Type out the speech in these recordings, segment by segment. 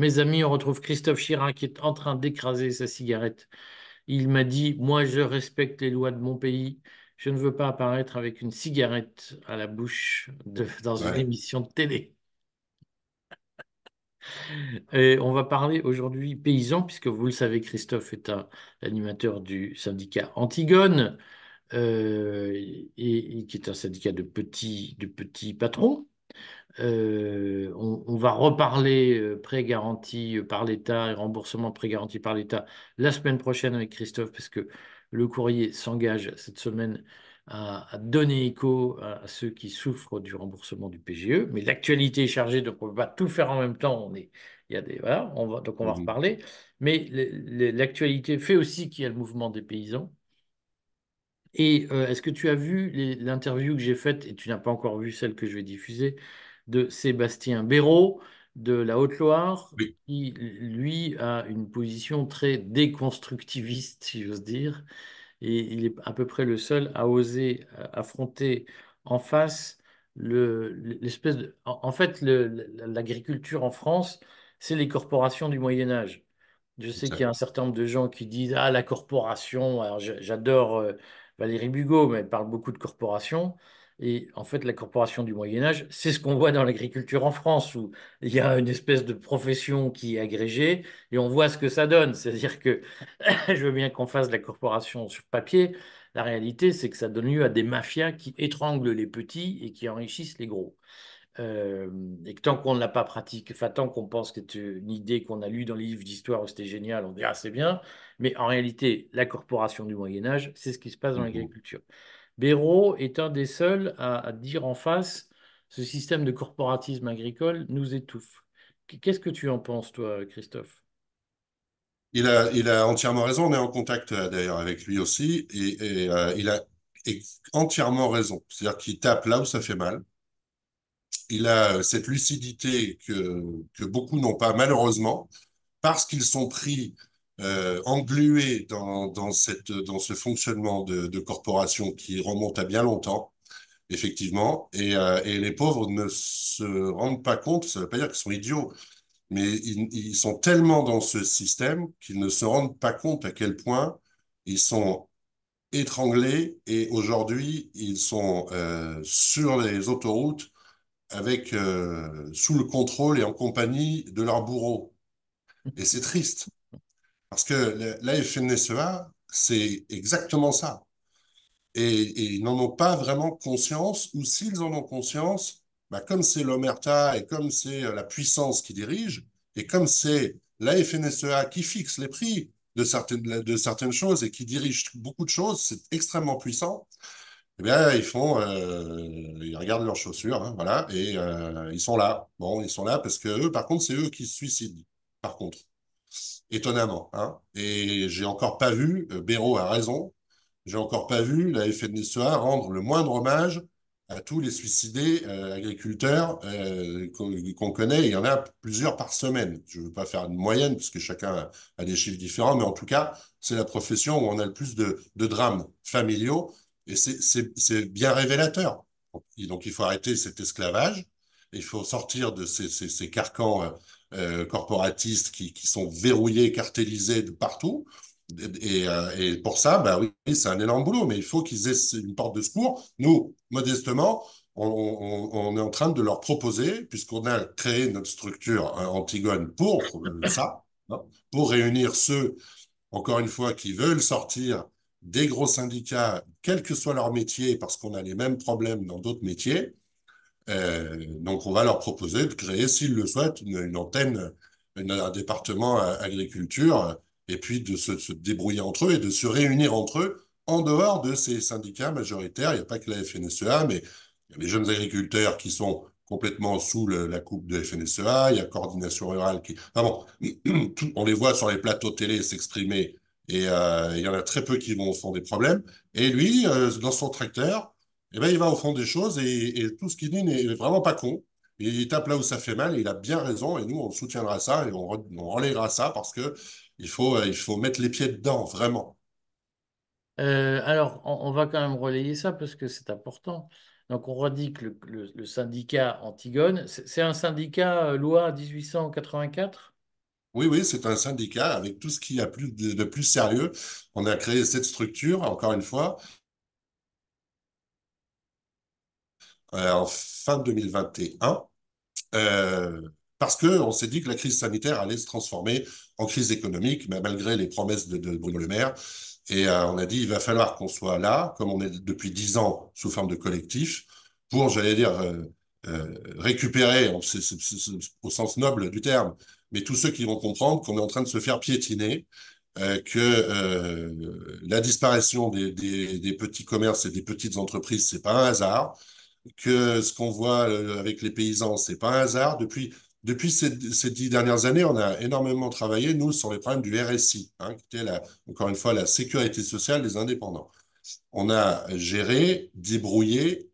Mes amis, on retrouve Christophe Chirin qui est en train d'écraser sa cigarette. Il m'a dit, moi je respecte les lois de mon pays, je ne veux pas apparaître avec une cigarette à la bouche dans une émission de télé. Et on va parler aujourd'hui paysan, puisque vous le savez, Christophe est un animateur du syndicat Antigone, euh, et, qui est un syndicat de petits, de petits patrons. Euh, on, va reparler pré euh, prêt euh, par l'État et remboursement prêt garanti par l'État la semaine prochaine avec Christophe, parce que le courrier s'engage cette semaine à, donner écho à, ceux qui souffrent du remboursement du PGE. Mais l'actualité est chargée, donc on ne peut pas tout faire en même temps. On est, y a des, donc on va mhm. reparler. Mais l'actualité fait aussi qu'il y a le mouvement des paysans. Et est-ce que tu as vu l'interview que j'ai faite, et tu n'as pas encore vu celle que je vais diffuser, de Sébastien Béraud de la Haute-Loire, qui, lui, a une position très déconstructiviste, si j'ose dire. Et il est à peu près le seul à oser euh, affronter en face l'espèce de... En fait, l'agriculture en France, c'est les corporations du Moyen Âge. Je sais qu'il y a un certain nombre de gens qui disent Ah, la corporation. j'adore euh, Valérie Bugot, mais elle parle beaucoup de corporations. Et en fait, la corporation du Moyen Âge, c'est ce qu'on voit dans l'agriculture en France, où il y a une espèce de profession qui est agrégée, et on voit ce que ça donne. C'est-à-dire que je veux bien qu'on fasse la corporation sur papier, la réalité, c'est que ça donne lieu à des mafias qui étranglent les petits et qui enrichissent les gros. Euh, et tant qu'on ne l'a pas pratique, enfin, tant qu'on pense que c'est une idée qu'on a lue dans les livres d'histoire où c'était génial, on dit ah c'est bien, mais en réalité, la corporation du Moyen Âge, c'est ce qui se passe dans mmh l'agriculture. Béraud est un des seuls à, dire en face ce système de corporatisme agricole nous étouffe. Qu'est-ce que tu en penses, toi, Christophe il a, il a, entièrement raison. On est en contact euh, d'ailleurs avec lui aussi. Et, euh, il a entièrement raison. C'est-à-dire qu'il tape là où ça fait mal. Il a euh, cette lucidité que, que beaucoup n'ont pas, malheureusement, parce qu'ils sont pris euh, englués dans, cette, dans ce fonctionnement de, corporation qui remonte à bien longtemps, effectivement, et, euh, les pauvres ne se rendent pas compte, ça ne veut pas dire qu'ils sont idiots, mais ils, sont tellement dans ce système qu'ils ne se rendent pas compte à quel point ils sont étranglés et aujourd'hui ils sont euh, sur les autoroutes avec sous le contrôle et en compagnie de leurs bourreaux. Et c'est triste. Parce que la c'est exactement ça. Et, ils n'en ont pas vraiment conscience, ou s'ils en ont conscience, bah comme c'est l'Omerta et comme c'est euh, la puissance qui dirige, et comme c'est la FNSEA qui fixe les prix de certaines, de certaines choses et qui dirige beaucoup de choses, c'est extrêmement puissant, eh bien, ils font, euh, ils regardent leurs chaussures, hein, voilà, et euh, ils sont là. Bon, ils sont là parce que par contre, c'est eux qui se suicident, par contre étonnamment. Hein. Et j'ai encore pas vu, euh, Béraud a raison, j'ai encore pas vu la FNSEA rendre le moindre hommage à tous les suicidés euh, agriculteurs euh, qu'on connaît. Il y en a plusieurs par semaine. Je ne veux pas faire une moyenne, puisque chacun a des chiffres différents, mais en tout cas, c'est la profession où on a le plus de, drames familiaux, et c'est bien révélateur. donc, il faut arrêter cet esclavage, il faut sortir de ces, ces, ces euh, corporatistes qui, qui, sont verrouillés, cartélisés de partout. Et, euh, et pour ça, bah oui, c'est un énorme boulot, mais il faut qu'ils aient une porte de secours. Nous, modestement, on, on est en train de leur proposer, puisqu'on a créé notre structure hein, Antigone pour ça, hein, pour réunir ceux, encore une fois, qui veulent sortir des gros syndicats, quel que soit leur métier, parce qu'on a les mêmes problèmes dans d'autres métiers, euh, donc, on va leur proposer de créer, s'ils le souhaitent, une, antenne, un département euh, agriculture, et puis de se, débrouiller entre eux et de se réunir entre eux en dehors de ces syndicats majoritaires. Il n'y a pas que la FNSEA, mais il y a les jeunes agriculteurs qui sont complètement sous la coupe de FNSEA, il y a Coordination Rurale qui... Ah bon, on les voit sur les plateaux télé s'exprimer et euh, il y en a très peu qui vont, sans des problèmes. Et lui, dans son tracteur, eh ben, il va au fond des choses et, tout ce qu'il dit n'est vraiment pas con. il tape là où ça fait mal, et il a bien raison, et nous, on soutiendra ça et on, relayera ça parce que il faut, euh, il faut mettre les pieds dedans, vraiment. Euh, alors, on, va quand même relayer ça parce que c'est important. Donc, on redit que le, syndicat Antigone, c'est un syndicat euh, loi 1884 oui, oui, c'est un syndicat avec tout ce qu'il y a de, plus sérieux. On a créé cette structure, encore une fois, Euh, en fin 2021, euh, parce qu'on s'est dit que la crise sanitaire allait se transformer en crise économique, mais malgré les promesses de, Bruno Le Maire. Et euh, on a dit, il va falloir qu'on soit là, comme on est depuis dix ans sous forme de collectif, pour, j'allais dire, euh, récupérer, au sens noble du terme, mais tous ceux qui vont comprendre qu'on est en train de se faire piétiner, que la disparition des, des, petits commerces et des petites entreprises, c'est pas un hasard, que ce qu'on voit euh, avec les paysans, c'est pas un hasard. Depuis, depuis ces, dix dernières années, on a énormément travaillé, nous, sur les problèmes du RSI, hein, qui était, la, encore une fois, la sécurité sociale des indépendants. On a géré, débrouillé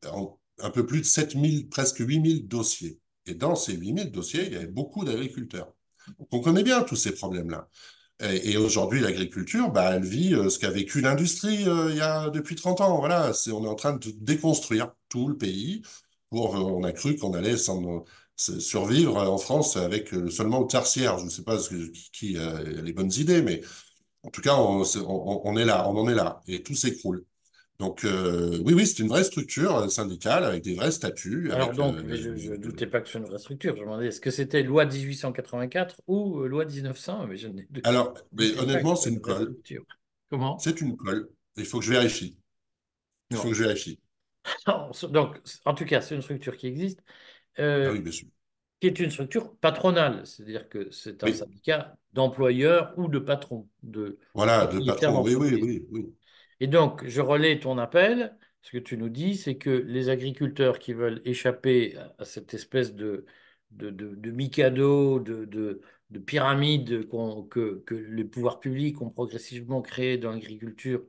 un peu plus de 7000, presque 8000 dossiers. Et dans ces 8000 dossiers, il y avait beaucoup d'agriculteurs. Donc, on connaît bien tous ces problèmes-là. Et, aujourd'hui, l'agriculture, bah, elle vit euh, ce qu'a vécu l'industrie euh, il y a depuis 30 ans. Voilà, c'est, on est en train de déconstruire tout le pays. Euh, on a cru qu'on allait s'en, survivre en France avec seulement le tertiaire. Je ne sais pas qui, a les bonnes idées, mais en tout cas, on est là, on en est là, et tout s'écroule. Donc euh, oui, oui, c'est une vraie structure euh, syndicale avec des vrais statuts. Alors donc, euh, je, ne doutais pas que c'est une vraie structure. Je me demandais, est-ce que c'était loi 1884 ou loi 1900 mais Alors, mais honnêtement, c'est une colle. Comment C'est une colle. Il faut que je vérifie. Il faut que je vérifie. donc, en tout cas, c'est une structure qui existe. Ah oui, bien sûr. Qui est une structure patronale, c'est-à-dire que c'est un syndicat d'employeurs ou de patrons. De, voilà, de patrons, oui, oui, oui. Et donc, je relais ton appel. Ce que tu nous dis, c'est que les agriculteurs qui veulent échapper à cette espèce de, de, de, de mikado, de, pyramide que, les pouvoirs publics ont progressivement créé dans l'agriculture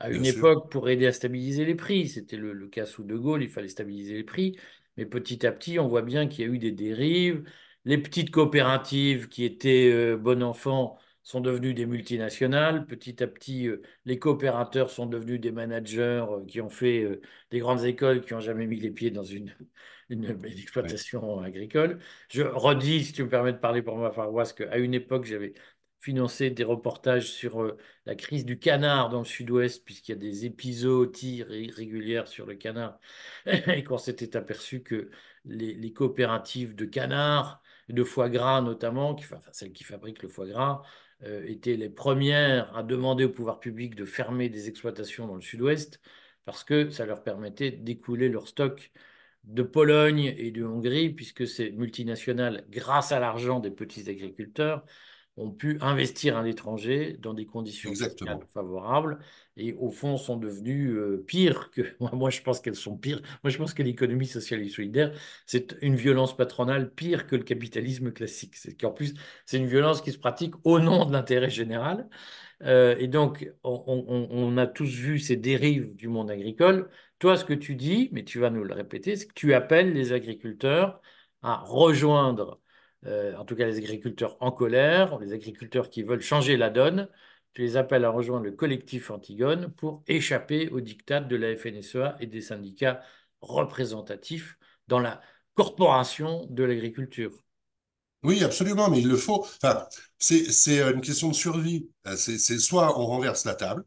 à une époque pour aider à stabiliser les prix. C'était le, cas sous De Gaulle, il fallait stabiliser les prix. Mais petit à petit, on voit bien qu'il y a eu des dérives. Les petites coopératives qui étaient euh, bon enfant sont devenus des multinationales. Petit à petit, euh, les coopérateurs sont devenus des managers euh, qui ont fait euh, des grandes écoles, qui n'ont jamais mis les pieds dans une, exploitation agricole. Je redis, si tu me permets de parler pour ma paroisse, qu'à une époque, j'avais financé des reportages sur la crise du canard dans le sud-ouest, puisqu'il y a des épisodes régulières sur le canard, et qu'on s'était aperçu que les, coopératives de canards, de foie gras notamment, enfin, celles qui fabriquent le foie gras, euh, étaient les premières à demander au pouvoir public de fermer des exploitations dans le sud-ouest parce que ça leur permettait d'écouler leur stock de Pologne et de Hongrie, puisque ces multinationales, grâce à l'argent des petits agriculteurs, ont pu investir à l'étranger dans des conditions favorables et au fond sont devenues euh, pires que moi, je pense qu'elles sont pires moi je pense que l'économie sociale et solidaire c'est une violence patronale pire que le capitalisme classique c'est qu'en plus c'est une violence qui se pratique au nom de l'intérêt général euh, et donc on, on a tous vu ces dérives du monde agricole toi ce que tu dis mais tu vas nous le répéter c'est que tu appelles les agriculteurs à rejoindre euh, en tout cas les agriculteurs en colère, les agriculteurs qui veulent changer la donne. Tu les appelles à rejoindre le collectif Antigone pour échapper aux dictats de la FNSEA et des syndicats représentatifs dans la corporation de l'agriculture. Oui, absolument, mais il le faut. c'est une question de survie. C'est soit on renverse la table,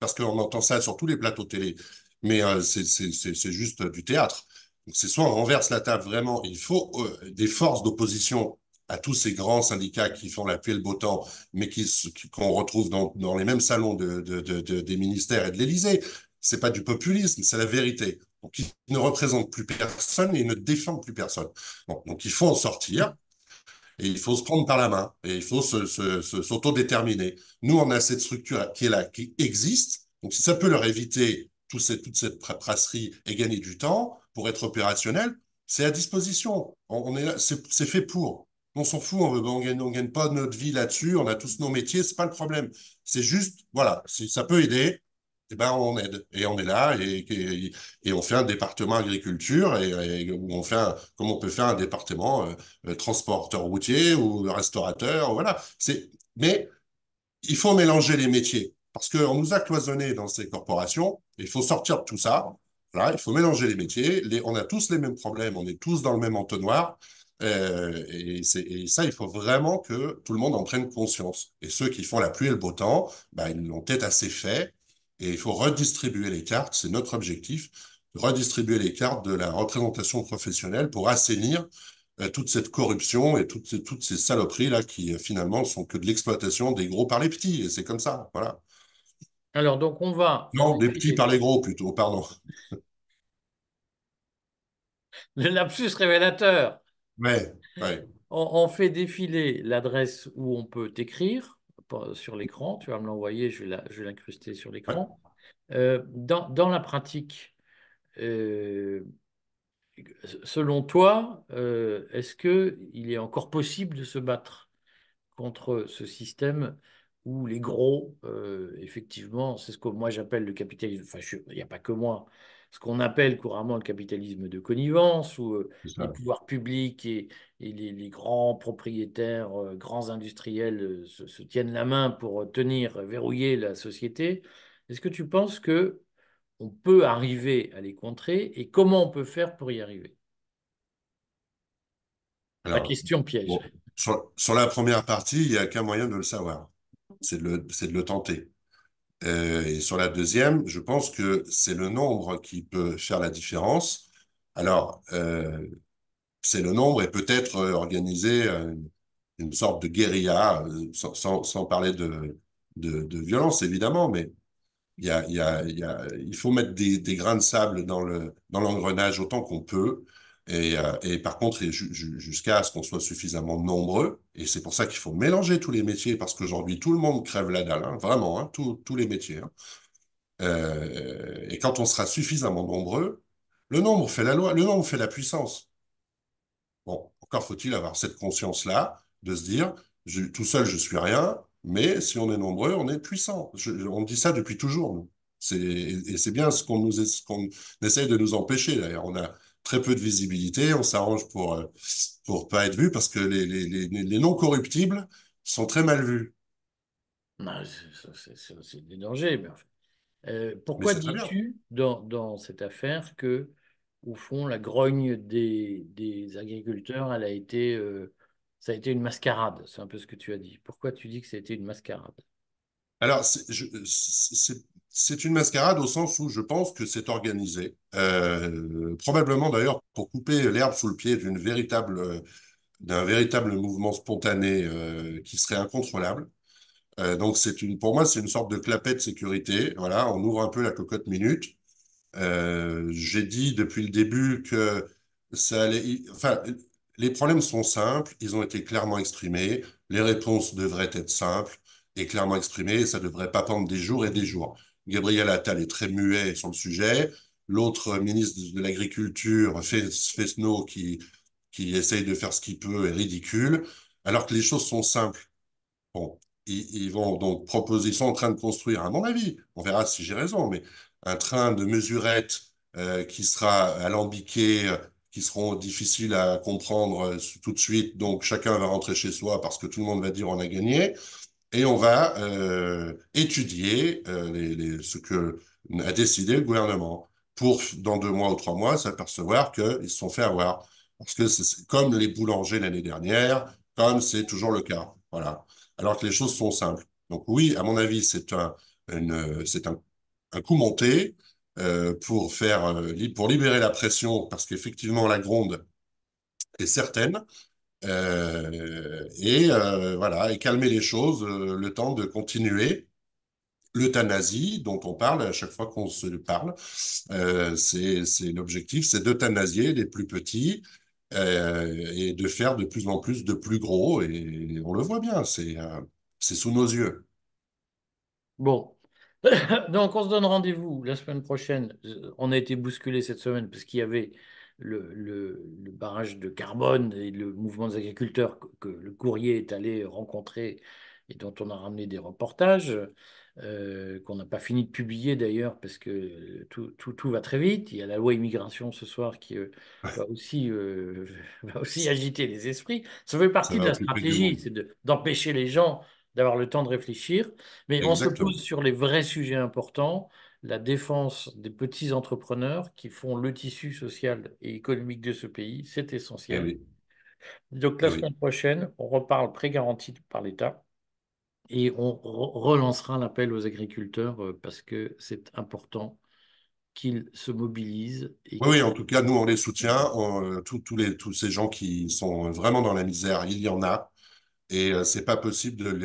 parce qu'on entend ça sur tous les plateaux télé, mais euh, c'est juste du théâtre. Donc c'est soit on renverse la table vraiment, il faut euh, des forces d'opposition à tous ces grands syndicats qui font la pluie et le beau temps, mais qu'on qui, retrouve dans, les mêmes salons des ministères et de l'Élysée. C'est pas du populisme, c'est la vérité. Donc, ils ne représentent plus personne et ils ne défendent plus personne. donc, il faut en sortir et il faut se prendre par la main et il faut s'autodéterminer. Se, Nous, on a cette structure qui est là, qui existe. Donc, si ça peut leur éviter toute cette prasserie et gagner du temps, pour être opérationnel, c'est à disposition. On, est c'est fait pour. On s'en fout, on ne on gagne, pas notre vie là-dessus, on a tous nos métiers, c'est pas le problème. C'est juste, voilà, si ça peut aider, Et eh ben on aide. Et on est là, et, on fait un département agriculture, et, on fait comme on peut faire un département euh, euh, transporteur routier ou restaurateur, voilà. Mais il faut mélanger les métiers, parce qu'on nous a cloisonnés dans ces corporations, il faut sortir de tout ça, il faut mélanger les métiers. Les, on a tous les mêmes problèmes, on est tous dans le même entonnoir. Euh, et, ça, il faut vraiment que tout le monde en prenne conscience. Et ceux qui font la pluie et le beau temps, bah, ils l'ont peut-être assez fait. Et il faut redistribuer les cartes, c'est notre objectif, redistribuer les cartes de la représentation professionnelle pour assainir euh, toute cette corruption et toutes ces, saloperies là qui euh, finalement sont que de l'exploitation des gros par les petits. Et c'est comme ça, voilà. Alors, donc, on va. Non, des petits par les gros plutôt, pardon. Le lapsus révélateur. Oui, On, fait défiler l'adresse où on peut t'écrire, sur l'écran. Tu vas me l'envoyer, je vais l'incruster sur l'écran. Euh, dans, la pratique, euh, selon toi, euh, est-ce qu'il est encore possible de se battre contre ce système où les gros, euh, effectivement, c'est ce que moi j'appelle le capitalisme, enfin il n'y a pas que moi, ce qu'on appelle couramment le capitalisme de connivence, où euh, les pouvoirs publics et, les, grands propriétaires, euh, grands industriels se, tiennent la main pour tenir, verrouiller la société. Est-ce que tu penses que on peut arriver à les contrer et comment on peut faire pour y arriver La question piège. sur, la première partie, il n'y a qu'un moyen de le savoir c'est de, de le tenter. Euh, et sur la deuxième, je pense que c'est le nombre qui peut faire la différence. Alors, euh, c'est le nombre et peut-être euh, organiser une sorte de guérilla, sans, parler de, de, violence évidemment, mais il, faut mettre des, grains de sable dans l'engrenage le, dans autant qu'on peut. Et, euh, et par contre, jusqu'à ce qu'on soit suffisamment nombreux, et c'est pour ça qu'il faut mélanger tous les métiers, parce qu'aujourd'hui, tout le monde crève la dalle, hein, vraiment, hein, tous les métiers. Hein. Euh, et quand on sera suffisamment nombreux, le nombre fait la loi, le nombre fait la puissance. Bon, encore faut-il avoir cette conscience-là de se dire, tout seul, je suis rien, mais si on est nombreux, on est puissant. on dit ça depuis toujours, nous. Et c'est bien ce qu'on nous, qu'on essaye de nous empêcher, d'ailleurs. On a, très peu de visibilité. On s'arrange pour euh, pour pas être vu parce que les, les, les, non corruptibles sont très mal vus. Bah, c'est des dangers. Euh, pourquoi dis-tu dans, dans, cette affaire que, au fond, la grogne des, des agriculteurs, elle a été, euh, ça a été une mascarade C'est un peu ce que tu as dit. Pourquoi tu dis que ça a été une mascarade alors, c'est une mascarade au sens où je pense que c'est organisé, euh, probablement d'ailleurs pour couper l'herbe sous le pied d'une véritable d'un véritable mouvement spontané euh, qui serait incontrôlable. Euh, donc c'est une, pour moi, c'est une sorte de clapet de sécurité. Voilà, on ouvre un peu la cocotte minute. J'ai dit depuis le début que ça les problèmes sont simples, ils ont été clairement exprimés. Les réponses devraient être simples est clairement exprimé ça ne devrait pas prendre des jours et des jours. Gabriel Attal est très muet sur le sujet. L'autre ministre de l'Agriculture, Fesno, qui, qui essaye de faire ce qu'il peut, est ridicule. Alors que les choses sont simples. Bon, ils, vont donc proposer, sont en train de construire, à mon avis, on verra si j'ai raison, mais un train de mesurettes euh, qui sera alambiqué, qui seront difficiles à comprendre euh, tout de suite. Donc chacun va rentrer chez soi parce que tout le monde va dire on a gagné et on va euh, étudier euh, ce que a décidé le gouvernement pour, dans deux mois ou trois mois, s'apercevoir qu'ils se sont fait avoir. Parce que c'est comme les boulangers l'année dernière, comme c'est toujours le cas. Voilà. Alors que les choses sont simples. Donc oui, à mon avis, c'est un, un, coup monté euh, pour, faire, pour libérer la pression, parce qu'effectivement, la gronde est certaine. Euh, et euh, voilà, et calmer les choses, euh, le temps de continuer. L'euthanasie, dont on parle à chaque fois qu'on se parle, c'est l'objectif, c'est d'euthanasier les plus petits et de faire de plus en plus de plus gros. Et on le voit bien, c'est sous nos yeux. Bon. Donc on se donne rendez-vous la semaine prochaine. On a été bousculé cette semaine parce qu'il y avait le, barrage de carbone et le mouvement des agriculteurs que, le courrier est allé rencontrer et dont on a ramené des reportages, euh, qu'on n'a pas fini de publier d'ailleurs, parce que euh, tout, tout, va très vite. Il y a la loi immigration ce soir qui euh, va, aussi, agiter les esprits. Ça fait partie de la stratégie, c'est d'empêcher les gens d'avoir le temps de réfléchir. Mais on se pose sur les vrais sujets importants la défense des petits entrepreneurs qui font le tissu social et économique de ce pays, c'est essentiel. Eh Donc la eh semaine prochaine, on reparle pré-garantie par l'État et on relancera l'appel aux agriculteurs euh, parce que c'est important qu'ils se mobilisent. oui, en tout cas, nous, on les soutient. Euh, tous ces gens qui sont vraiment dans la misère, il y en a. Et euh, c'est pas possible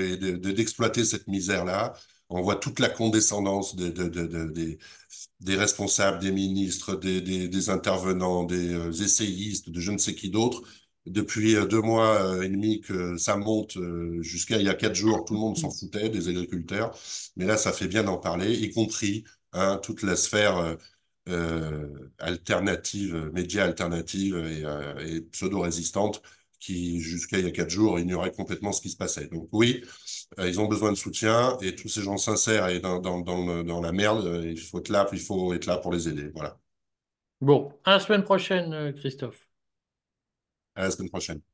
d'exploiter cette misère-là. On voit toute la condescendance des, responsables, des ministres, des, intervenants, des euh, essayistes, de je ne sais qui d'autre. Depuis euh, deux mois euh, et demi que ça monte jusqu'à il y a quatre jours, tout le monde s'en foutait des agriculteurs. Mais là, ça fait bien d'en parler, y compris hein, toute la sphère alternative, médias alternative et, et pseudo résistante qui, jusqu'à il y a quatre jours, ignorait complètement ce qui se passait. Donc oui, euh, ils ont besoin de soutien et tous ces gens sincères et dans, la merde, euh, il faut être là, il faut être là pour les aider. Voilà. Bon, à la semaine prochaine, euh, Christophe. À la semaine prochaine.